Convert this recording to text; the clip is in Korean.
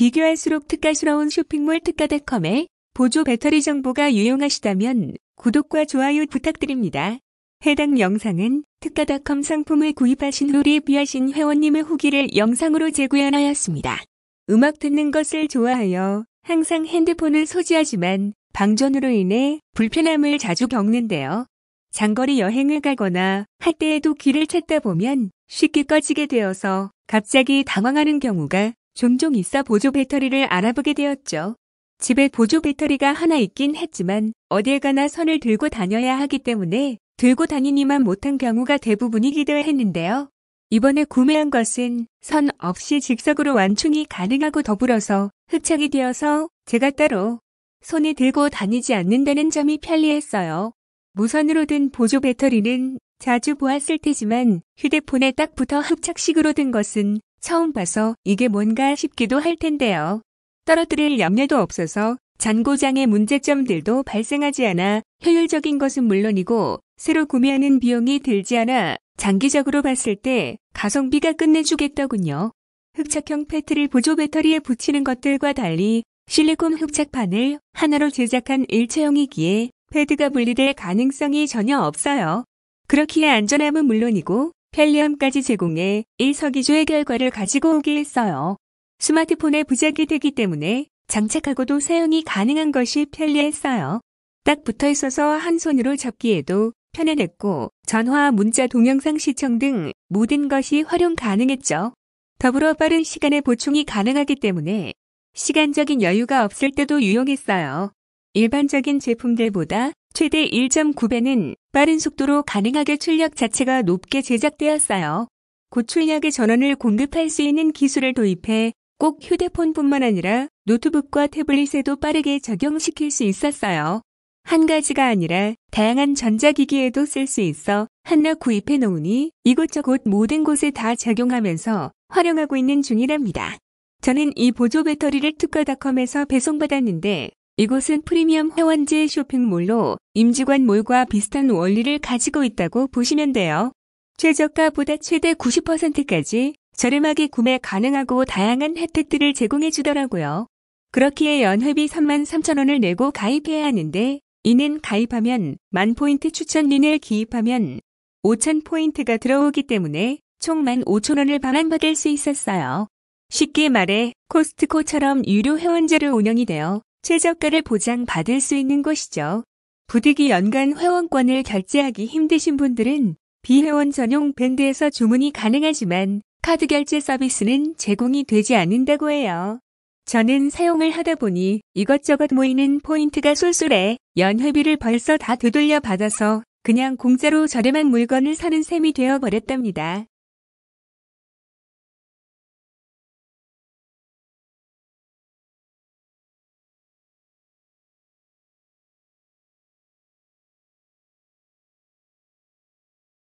비교할수록 특가스러운 쇼핑몰 특가닷컴의 보조 배터리 정보가 유용하시다면 구독과 좋아요 부탁드립니다. 해당 영상은 특가닷컴 상품을 구입하신 후리 비하신 회원님의 후기를 영상으로 재구현하였습니다. 음악 듣는 것을 좋아하여 항상 핸드폰을 소지하지만 방전으로 인해 불편함을 자주 겪는데요. 장거리 여행을 가거나 할 때에도 길을 찾다 보면 쉽게 꺼지게 되어서 갑자기 당황하는 경우가 종종 있어 보조 배터리를 알아보게 되었죠. 집에 보조 배터리가 하나 있긴 했지만 어딜 가나 선을 들고 다녀야 하기 때문에 들고 다니니만 못한 경우가 대부분이기도 했는데요. 이번에 구매한 것은 선 없이 즉석으로 완충이 가능하고 더불어서 흡착이 되어서 제가 따로 손에 들고 다니지 않는다는 점이 편리했어요. 무선으로 든 보조 배터리는 자주 보았을 테지만 휴대폰에 딱 붙어 흡착식으로 든 것은 처음 봐서 이게 뭔가 싶기도 할 텐데요. 떨어뜨릴 염려도 없어서 잔고장의 문제점들도 발생하지 않아 효율적인 것은 물론이고 새로 구매하는 비용이 들지 않아 장기적으로 봤을 때 가성비가 끝내주겠더군요. 흡착형 패트를 보조 배터리에 붙이는 것들과 달리 실리콘 흡착판을 하나로 제작한 일체형이기에 패드가 분리될 가능성이 전혀 없어요. 그렇기에 안전함은 물론이고 편리함까지 제공해 일석이조의 결과를 가지고 오게 했어요. 스마트폰의 부작이 되기 때문에 장착하고도 사용이 가능한 것이 편리했어요. 딱 붙어 있어서 한 손으로 잡기에도 편안했고 전화, 문자, 동영상 시청 등 모든 것이 활용 가능했죠. 더불어 빠른 시간에 보충이 가능하기 때문에 시간적인 여유가 없을 때도 유용했어요. 일반적인 제품들보다 최대 1.9배는 빠른 속도로 가능하게 출력 자체가 높게 제작되었어요. 고출력의 전원을 공급할 수 있는 기술을 도입해 꼭 휴대폰뿐만 아니라 노트북과 태블릿에도 빠르게 적용시킬 수 있었어요. 한 가지가 아니라 다양한 전자기기에도 쓸 수 있어 하나 구입해 놓으니 이곳저곳 모든 곳에 다 적용하면서 활용하고 있는 중이랍니다. 저는 이 보조 배터리를 특가닷컴에서 배송받았는데 이곳은 프리미엄 회원제 쇼핑몰로 임직원 몰과 비슷한 원리를 가지고 있다고 보시면 돼요. 최저가보다 최대 90%까지 저렴하게 구매 가능하고 다양한 혜택들을 제공해 주더라고요. 그렇기에 연회비 33,000원을 내고 가입해야 하는데 이는 가입하면 만 포인트 추천린을 기입하면 5 0 0 0 포인트가 들어오기 때문에 총 15,000원을 반환받을 수 있었어요. 쉽게 말해 코스트코처럼 유료 회원제를 운영이 되어 최저가를 보장받을 수 있는 곳이죠. 부득이 연간 회원권을 결제하기 힘드신 분들은 비회원 전용 밴드에서 주문이 가능하지만 카드 결제 서비스는 제공이 되지 않는다고 해요. 저는 사용을 하다 보니 이것저것 모이는 포인트가 쏠쏠해 연회비를 벌써 다 되돌려 받아서 그냥 공짜로 저렴한 물건을 사는 셈이 되어버렸답니다.